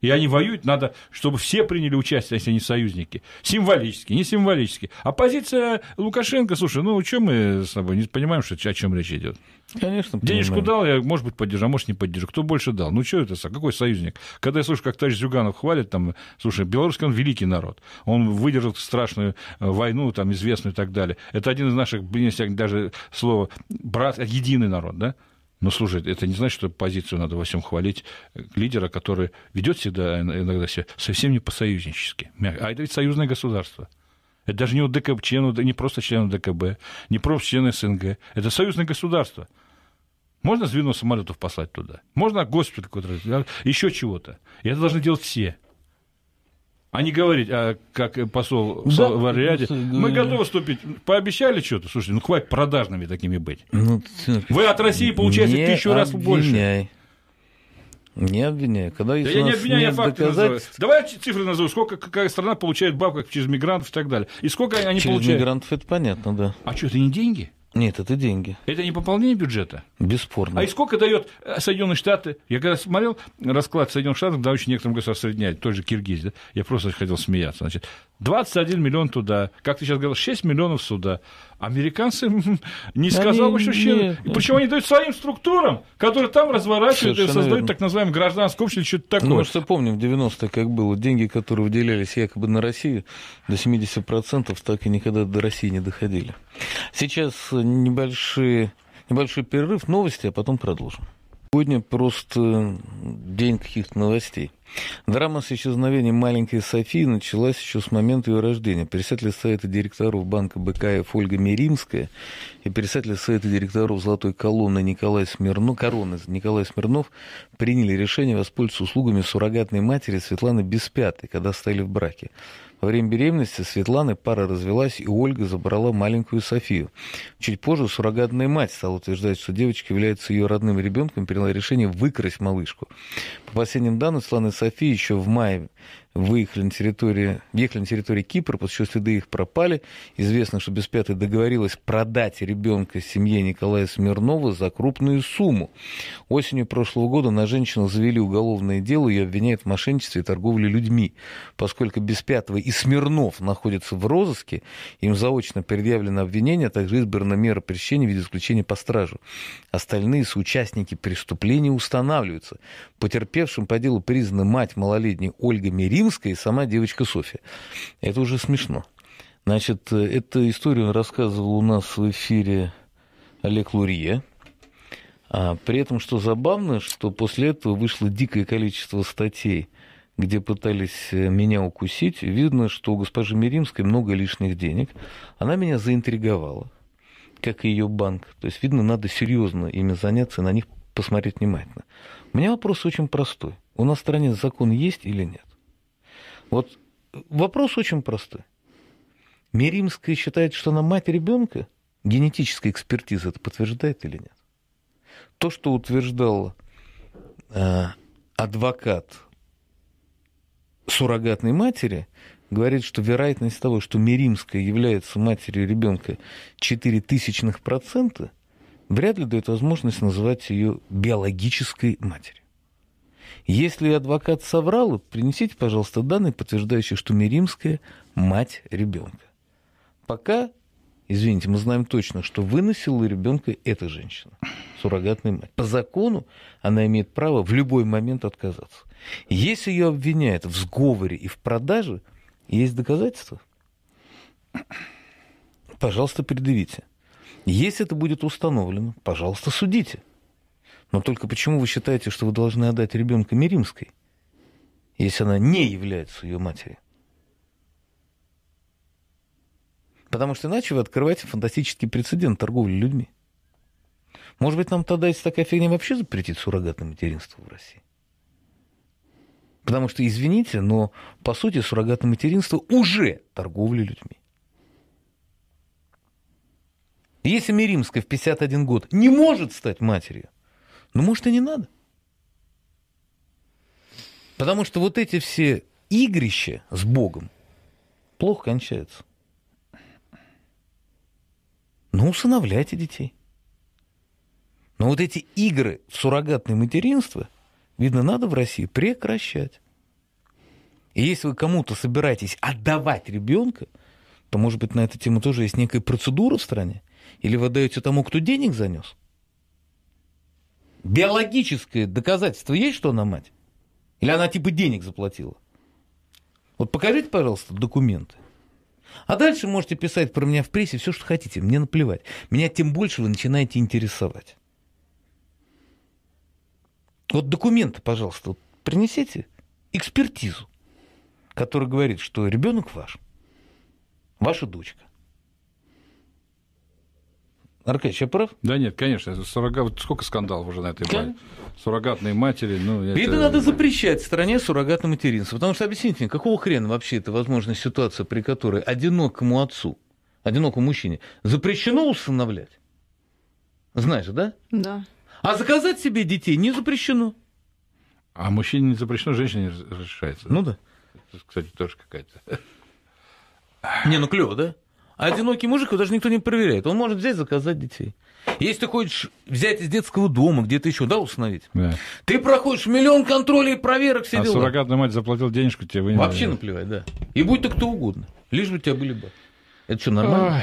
И они воюют, надо, чтобы все приняли участие, если они союзники. Символически, не символически. А позиция Лукашенко, слушай, ну что мы с тобой не понимаем, что, о чем речь идет? Конечно, Денежку понимаем. дал, я, может быть, поддержал, может, не поддержу. Кто больше дал? Ну, что это, какой союзник? Когда я слышу, как товарищ Зюганов хвалит, там, слушай, белорусский он великий народ. Он выдержал страшную э, войну, там, известную и так далее. Это один из наших, даже слово, брат, единый народ, да? Но слушай, это не значит, что позицию надо во всем хвалить э, лидера, который ведет всегда э, иногда себя совсем не по-союзнически. А это ведь союзное государство. Это даже не у ДКБ члену, не просто члены ДКБ, не просто члены СНГ. Это союзное государство. Можно звено самолетов послать туда? Можно госпиталь какой-то, еще чего-то. И это должны делать все. А не говорить, а как посол да, в Ариаде, мы готовы вступить. Пообещали что-то? Слушайте, ну хватит продажными такими быть. Ну, Вы от России получаете не тысячу раз обвиняй. больше. Не обвиняй. Когда да я не обвиняю, я факты называю. Давай я цифры назову. Сколько какая страна получает бабок через мигрантов и так далее. И сколько они через получают? Через мигрантов это понятно, да. А что, это не деньги? Нет, это деньги. Это не пополнение бюджета? Бесспорно. А и сколько дает э, Соединенные Штаты? Я когда смотрел расклад Соединенных Штатов, да, очень некоторым государствам соединять, той же Киргизия, да, я просто хотел смеяться. Значит, 21 миллион туда, как ты сейчас говорил, 6 миллионов сюда. Американцы не сказал бы ощущение. Почему они дают своим структурам, которые там разворачивают Совершенно и создают верно. так называемое гражданское общество или что-то такое. Ну, мы же помним, в 90-е как было, деньги, которые выделялись якобы на Россию, до 70% так и никогда до России не доходили. Сейчас небольшие, небольшой перерыв, новости, а потом продолжим. Сегодня просто э, день каких-то новостей. Драма с исчезновением маленькой Софии началась еще с момента ее рождения. Председатель Совета директоров Банка БКФ Ольга Миримская и председатель Совета директоров Золотой колонны Николай Смирнов, короны Николай Смирнов приняли решение воспользоваться услугами суррогатной матери Светланы Беспятой, когда стали в браке. Во время беременности Светланы пара развелась, и Ольга забрала маленькую Софию. Чуть позже суррогатная мать стала утверждать, что девочка является ее родным ребенком, приняла решение выкрасть малышку. По последним данным, Светлана и София еще в мае выехали на территорию, въехали на территорию Кипра, после чего следы их пропали. Известно, что без договорилась продать ребенка семье Николая Смирнова за крупную сумму. Осенью прошлого года на женщину завели уголовное дело и обвиняют в мошенничестве и торговле людьми. Поскольку без и Смирнов находятся в розыске, им заочно предъявлено обвинение, а также избрана мера пресечения в виде исключения по стражу. Остальные соучастники преступления устанавливаются. Потерпевшим по делу признана мать малолетней Ольга Миримская и сама девочка Софья. Это уже смешно. Значит, эту историю рассказывал у нас в эфире Олег Лурье. А при этом, что забавно, что после этого вышло дикое количество статей, где пытались э, меня укусить. Видно, что у госпожи Миримской много лишних денег. Она меня заинтриговала, как и ее банк. То есть, видно, надо серьезно ими заняться и на них посмотреть внимательно. У меня вопрос очень простой. У нас в стране закон есть или нет? Вот вопрос очень простой. Миримская считает, что она мать ребенка? Генетическая экспертиза это подтверждает или нет? То, что утверждал э, адвокат суррогатной матери, говорит, что вероятность того, что Миримская является матерью ребенка 4 тысячных процента, вряд ли дает возможность называть ее биологической матерью. Если адвокат соврал, принесите, пожалуйста, данные, подтверждающие, что Миримская мать ребенка. Пока, извините, мы знаем точно, что выносила ребенка эта женщина, суррогатная мать. По закону она имеет право в любой момент отказаться. Если ее обвиняют в сговоре и в продаже, есть доказательства? Пожалуйста, предъявите. Если это будет установлено, пожалуйста, судите. Но только почему вы считаете, что вы должны отдать ребенка Миримской, если она не является ее матерью? Потому что иначе вы открываете фантастический прецедент торговли людьми. Может быть, нам тогда, если такая фигня, вообще запретить суррогатное материнство в России? Потому что, извините, но, по сути, суррогатное материнство уже торговля людьми. Если Миримская в 51 год не может стать матерью, ну, может, и не надо. Потому что вот эти все игрища с Богом плохо кончаются. Ну, усыновляйте детей. Но вот эти игры в суррогатное материнство, видно, надо в России прекращать. И если вы кому-то собираетесь отдавать ребенка, то, может быть, на эту тему тоже есть некая процедура в стране? Или вы отдаете тому, кто денег занес? Биологическое доказательство есть, что она мать? Или она типа денег заплатила? Вот покажите, пожалуйста, документы. А дальше можете писать про меня в прессе все, что хотите. Мне наплевать. Меня тем больше вы начинаете интересовать. Вот документы, пожалуйста, вот принесите экспертизу, которая говорит, что ребенок ваш, ваша дочка. Аркадьевич, я прав? Да нет, конечно. Суррога... сколько скандалов уже на этой базе? Суррогатные матери. Ну, это... это надо запрещать в стране суррогатное материнство. Потому что, объясните мне, какого хрена вообще это возможная ситуация, при которой одинокому отцу, одинокому мужчине запрещено усыновлять? Знаешь, да? Да. А заказать себе детей не запрещено. А мужчине не запрещено, женщине разрешается. Ну да. Кстати, тоже какая-то. Не, ну клево, да? А одинокий мужик, его даже никто не проверяет. Он может взять, заказать детей. Если ты хочешь взять из детского дома, где-то еще, да, установить, да. ты проходишь миллион контролей и проверок все а дела. суррогатная мать заплатил денежку тебе. Вы Вообще наплевать, да. И будь ты кто угодно. Лишь бы у тебя были бы. Это что, нормально? Ой.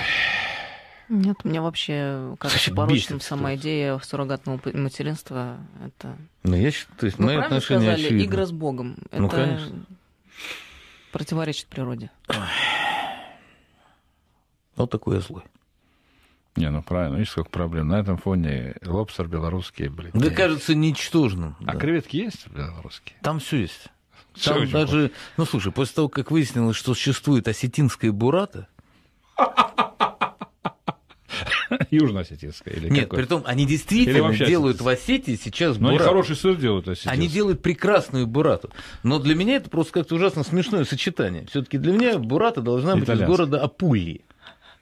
Нет, мне вообще кажется порочным сама это. идея суррогатного материнства. Это... Ну, я считаю, то есть, Вы мои отношения сказали, очевидно. игра с Богом. Ну, это ну, конечно. противоречит природе. Ой. Вот ну, такой я злой. Не, ну правильно, видишь, сколько проблем. На этом фоне лобстер белорусский. блин. Да нет. кажется ничтожным. А да. креветки есть белорусские? Там все есть. Там все даже, ну слушай, после того, как выяснилось, что существует осетинская бурата, Южно-осетинская или Нет, при том они действительно делают в Осетии сейчас ну, бурату. Но они хороший сыр делают осетинский. Они делают прекрасную бурату. Но для меня это просто как-то ужасно смешное сочетание. все таки для меня бурата должна быть из города Апулии.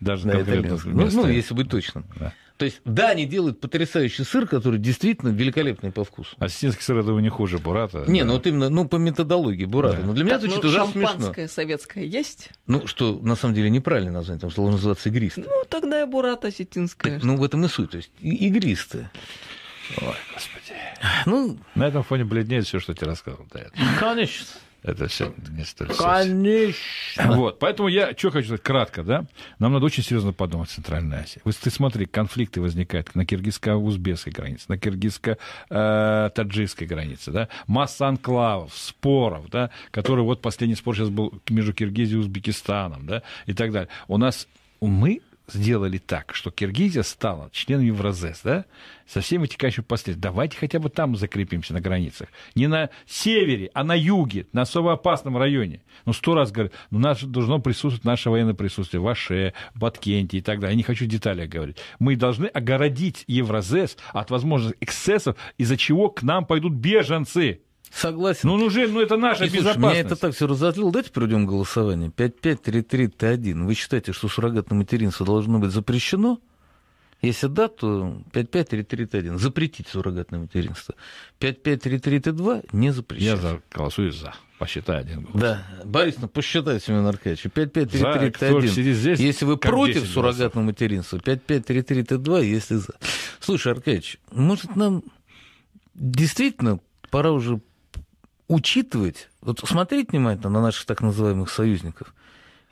Даже на это место. Ну, ну, если быть точным. Да. То есть, да, они делают потрясающий сыр, который действительно великолепный по вкусу. А сетинский сыр, этого не хуже бурата. Не, да. ну вот именно, ну, по методологии бурата. Да. Но для меня так, это ну, ужасно смешно. шампанское советское есть? Ну, что, на самом деле, неправильно название, там должно называться игристое. Ну, тогда и бурата осетинская. ну, в этом и суть, то есть игристое. Ой, господи. Ну, на этом фоне бледнеет все, что тебе рассказывал до этого. Конечно это все не столь Конечно! Вот, поэтому я что хочу сказать кратко, да? Нам надо очень серьезно подумать о Центральной Азии. Вот ты смотри, конфликты возникают на киргизско-узбекской границе, на киргизско-таджикской границе, да? Масса анклавов, споров, да? Который вот последний спор сейчас был между Киргизией и Узбекистаном, да? И так далее. У нас мы сделали так, что Киргизия стала членом Евразес, да, со всеми вытекающими последствиями. Давайте хотя бы там закрепимся на границах. Не на севере, а на юге, на особо опасном районе. Ну, сто раз говорю, ну, наше, должно присутствовать наше военное присутствие в Аше, Баткенте и так далее. Я не хочу в говорить. Мы должны огородить Евразес от возможных эксцессов, из-за чего к нам пойдут беженцы. Согласен. Ну, ну, Жень, ну это наша и, безопасность. Слушай, меня это так все разозлило. Давайте проведем голосование. Т 1 Вы считаете, что суррогатное материнство должно быть запрещено? Если да, то Т 1 Запретить суррогатное материнство. Т 2 не запрещено. Я за, голосую за. Посчитай один голос. Да. Борис, ну посчитай, Семен Аркадьевич. 5533-1. Если вы против суррогатного материнства, Т 2 если за. Слушай, Аркадьевич, может, нам действительно пора уже учитывать, вот смотреть внимательно на наших так называемых союзников,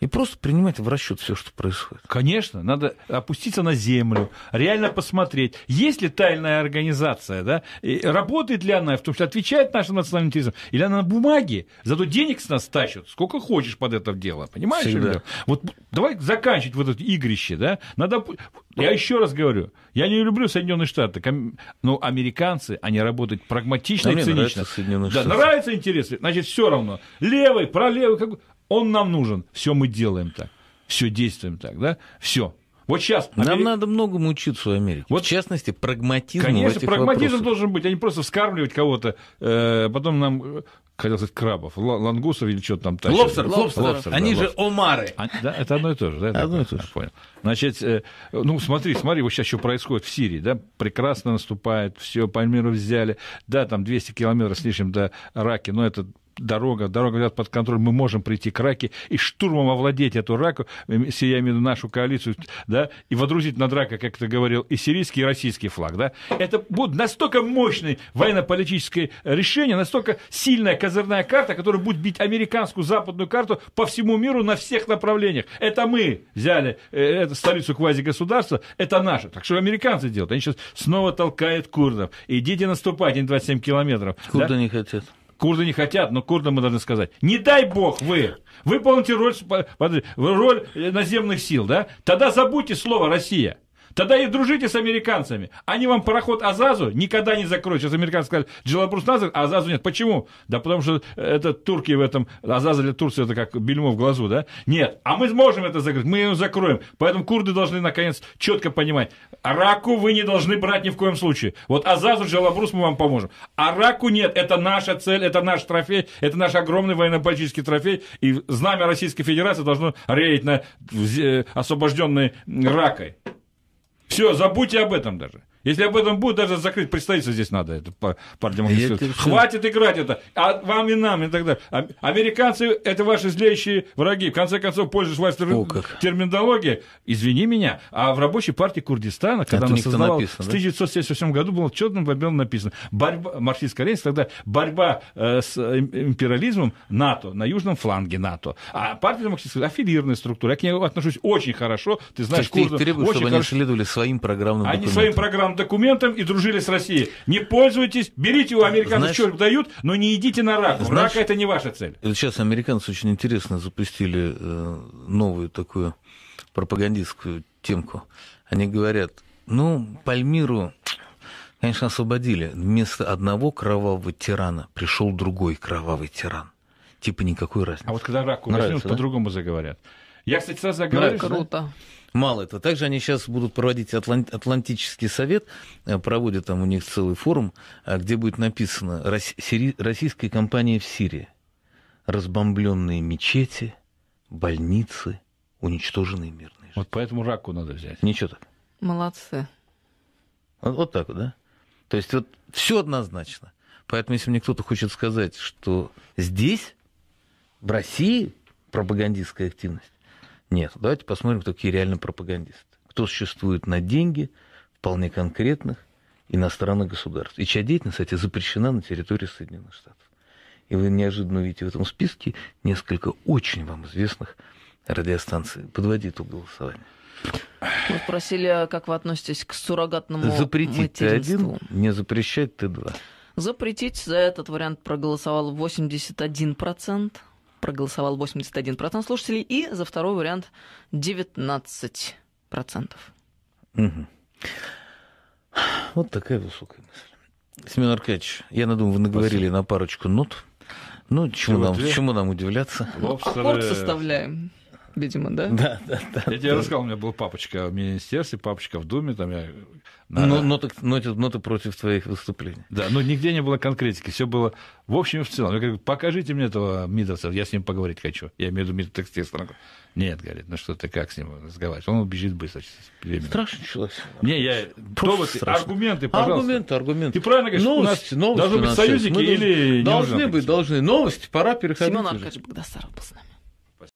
и просто принимать в расчет все, что происходит. Конечно, надо опуститься на землю, реально посмотреть, есть ли тайная организация, да, и работает ли она, в том числе отвечает нашим национальным интересам, или она на бумаге, зато денег с нас тащат, сколько хочешь под это дело, понимаешь? Всегда. Вот давай заканчивать вот это игрище, да, надо... Я еще раз говорю, я не люблю Соединенные Штаты, но американцы, они работают прагматично да и цинично. Нравится да, Штаты. нравятся интересы, значит, все равно. Левый, пролевый, как... Он нам нужен. Все мы делаем так. Все действуем так, да? Все. Вот сейчас. Нам надо многому учиться у Америки. Вот, в частности, прагматизм. Конечно, в этих прагматизм вопросах. должен быть, а не просто вскармливать кого-то. Э, потом нам э, хотел сказать крабов, лангусов или что-то там. Тащит. Лобстер, лобстер, лобстер. Они да, же лобстер. омары. А, да, это одно и то же. Да, одно и то же. Понял. Значит, э, ну смотри, смотри, вот сейчас что происходит в Сирии, да, прекрасно наступает, все, Пальмиру взяли, да, там 200 километров с лишним до Раки, но это дорога, дорога взята под контроль, мы можем прийти к раке и штурмом овладеть эту раку, эм, я имею в виду нашу коалицию, да, и водрузить над рака, как ты говорил, и сирийский, и российский флаг, да. Это будет настолько мощное военно-политическое решение, настолько сильная козырная карта, которая будет бить американскую западную карту по всему миру на всех направлениях. Это мы взяли э, эту столицу квази-государства, это наше. Так что американцы делают. Они сейчас снова толкают курдов. Идите наступать, они 27 километров. Курды да? не хотят. Курды не хотят, но курдам мы должны сказать, не дай бог вы выполните роль, роль э, наземных сил, да? Тогда забудьте слово «Россия». Тогда и дружите с американцами. Они вам пароход Азазу никогда не закроют. Сейчас американцы скажут, Джелабрус Назар, а Азазу нет. Почему? Да потому что э, это турки в этом, Азаз для Турции это как бельмо в глазу, да? Нет. А мы сможем это закрыть, мы его закроем. Поэтому курды должны, наконец, четко понимать. Раку вы не должны брать ни в коем случае. Вот Азазу, Джелабрус мы вам поможем. А Раку нет. Это наша цель, это наш трофей, это наш огромный военно-политический трофей. И знамя Российской Федерации должно реять на э, освобожденной Ракой. Все, забудьте об этом даже. Если об этом будет, даже закрыть представительство здесь надо, это партия Хватит играть это, а вам и нам и так далее. американцы – это ваши злейшие враги. В конце концов, пользуясь вашей терминологией, извини меня, а в рабочей партии Курдистана, когда это она создавалась написано, в 1978 году, было четным победом написано. Борьба, марксистско-ленинский тогда, борьба э, с э, империализмом НАТО, на южном фланге НАТО. А партия марксистская – аффилированная структура. Я к ней отношусь очень хорошо. Ты знаешь, То есть курдов, ты требуешь, очень чтобы хорошо. они следовали своим программным Они своим программным там документам и дружили с Россией. Не пользуйтесь, берите у американцев, что дают, но не идите на рак. Рак это не ваша цель. Сейчас американцы очень интересно запустили э, новую такую пропагандистскую темку. Они говорят, ну, Пальмиру, конечно, освободили. Вместо одного кровавого тирана пришел другой кровавый тиран. Типа никакой разницы. А вот когда рак увлечен, по-другому заговорят. Я, кстати, сразу говорю, Круто. Мало это. Также они сейчас будут проводить Атлан... Атлантический совет, э, проводят там у них целый форум, э, где будет написано «Российская компания в Сирии. Разбомбленные мечети, больницы, уничтоженные мирные жизни». Вот поэтому раку надо взять. Ничего так. Молодцы. Вот, вот так вот, да? То есть вот все однозначно. Поэтому если мне кто-то хочет сказать, что здесь, в России, пропагандистская активность, нет, давайте посмотрим, кто такие реально пропагандисты. Кто существует на деньги вполне конкретных иностранных государств. И чья деятельность, кстати, запрещена на территории Соединенных Штатов. И вы неожиданно увидите в этом списке несколько очень вам известных радиостанций. Подводи итог голосования. Мы спросили, а как вы относитесь к суррогатному материнству? Запретить Т1, не запрещать Т2. Запретить за этот вариант проголосовал 81% проголосовал 81% слушателей, и за второй вариант 19%. Угу. Вот такая высокая мысль. Семен Аркадьевич, я надумал, вы наговорили Спасибо. на парочку нот. Ну, чему, нам, чему нам удивляться? Лоб, Лоб составляем видимо, да? Да, да, да. Я тебе рассказал, у меня был папочка в министерстве, папочка в Думе, там я... На... Но, но, так, но, но ты против твоих выступлений. Да, но ну, нигде не было конкретики, все было в общем и в целом. Я говорю, покажите мне этого Мидовца, я с ним поговорить хочу. Я имею в виду Мидовца Нет, говорит, ну что ты, как с ним разговаривать? Он убежит быстро. Временно. Страшный человек. Не, я... Довод, аргументы, пожалуйста. Аргументы, аргументы. Ты правильно говоришь, новости, у нас новости должны быть союзники или... Должны быть, должны. Новости, пора переходить. Семен Аркадьевич Богдасаров был с нами.